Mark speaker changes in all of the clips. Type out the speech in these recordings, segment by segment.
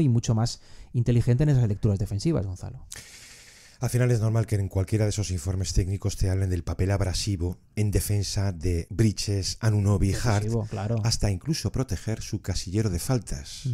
Speaker 1: y mucho más inteligente en esas lecturas defensivas, Gonzalo.
Speaker 2: Al final es normal que en cualquiera de esos informes técnicos te hablen del papel abrasivo en defensa de Bridges, Anunobi, Hart, claro. hasta incluso proteger su casillero de faltas.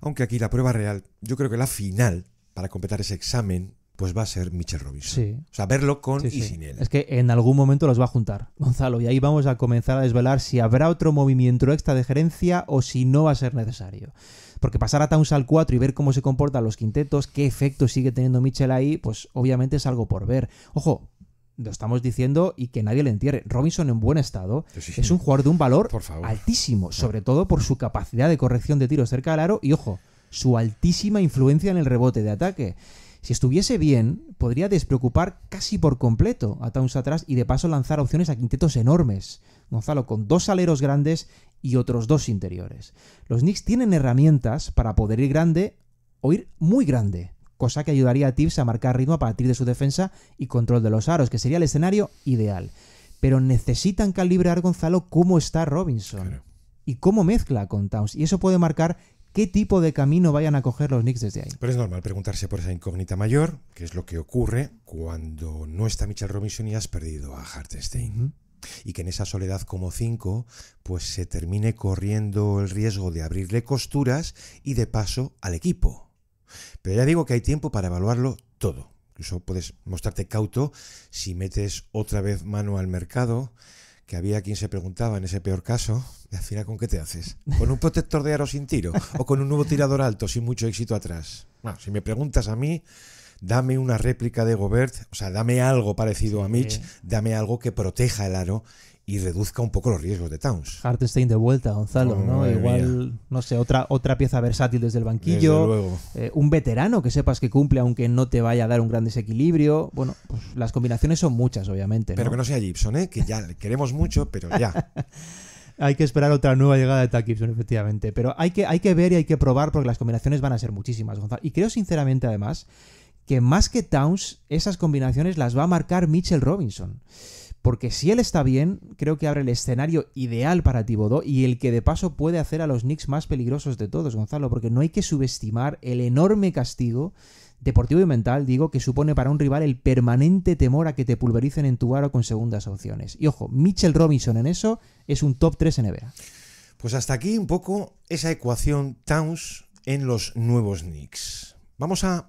Speaker 2: Aunque aquí la prueba real, yo creo que la final, para completar ese examen, pues va a ser Mitchell Robinson. Sí.
Speaker 1: O sea, verlo
Speaker 2: con y sin
Speaker 1: él. Es que en algún momento los va a juntar, Gonzalo, y ahí vamos a comenzar a desvelar si habrá otro movimiento extra de gerencia o si no va a ser necesario. Porque pasar a Towns al 4 y ver cómo se comportan los quintetos, qué efecto sigue teniendo Mitchell ahí, pues obviamente es algo por ver. Ojo, lo estamos diciendo y que nadie le entierre. Robinson en buen estado es un jugador de un valor altísimo, sobre todo por su capacidad de corrección de tiros cerca del aro y, ojo, su altísima influencia en el rebote de ataque. Si estuviese bien, podría despreocupar casi por completo a Towns atrás y de paso lanzar opciones a quintetos enormes. Gonzalo, con dos aleros grandes y otros dos interiores. Los Knicks tienen herramientas para poder ir grande o ir muy grande, cosa que ayudaría a Tibbs a marcar ritmo a partir de su defensa y control de los aros, que sería el escenario ideal. Pero necesitan calibrar, Gonzalo, cómo está Robinson y cómo mezcla con Towns. Y eso puede marcar qué tipo de camino vayan a coger los Knicks desde ahí.
Speaker 2: Pero es normal preguntarse por esa incógnita mayor, que es lo que ocurre cuando no está Mitchell Robinson y has perdido a Hartenstein. Y que en esa soledad como cinco, pues se termine corriendo el riesgo de abrirle costuras y de paso al equipo. Pero ya digo que hay tiempo para evaluarlo todo. Incluso puedes mostrarte cauto si metes otra vez mano al mercado que había quien se preguntaba en ese peor caso, al final con qué te haces? ¿Con un protector de aro sin tiro o con un nuevo tirador alto sin mucho éxito atrás? Bueno, si me preguntas a mí, dame una réplica de Gobert, o sea, dame algo parecido a Mitch, dame algo que proteja el aro y reduzca un poco los riesgos de
Speaker 1: Towns. hartstein de vuelta, Gonzalo, ¿no? Igual, no sé, otra, otra pieza versátil desde el banquillo. Eh, un veterano que sepas que cumple, aunque no te vaya a dar un gran desequilibrio. Bueno, pues las combinaciones son muchas, obviamente. Pero que no sea Gibson, ¿eh? Que ya queremos mucho, pero ya. hay que esperar otra nueva llegada de Tal Gibson, efectivamente. Pero hay que, hay que ver y hay que probar porque las combinaciones van a ser muchísimas, Gonzalo. Y creo, sinceramente, además que más que Towns, esas combinaciones las va a marcar Mitchell Robinson. Porque si él está bien, creo que abre el escenario ideal para Thibodeau y el que de paso puede hacer a los Knicks más peligrosos de todos, Gonzalo, porque no hay que subestimar el enorme castigo deportivo y mental, digo, que supone para un rival el permanente temor a que te pulvericen en tu aro con segundas opciones. Y ojo, Mitchell Robinson en eso es un top 3 en NBA.
Speaker 2: Pues hasta aquí un poco esa ecuación Towns en los nuevos Knicks. Vamos a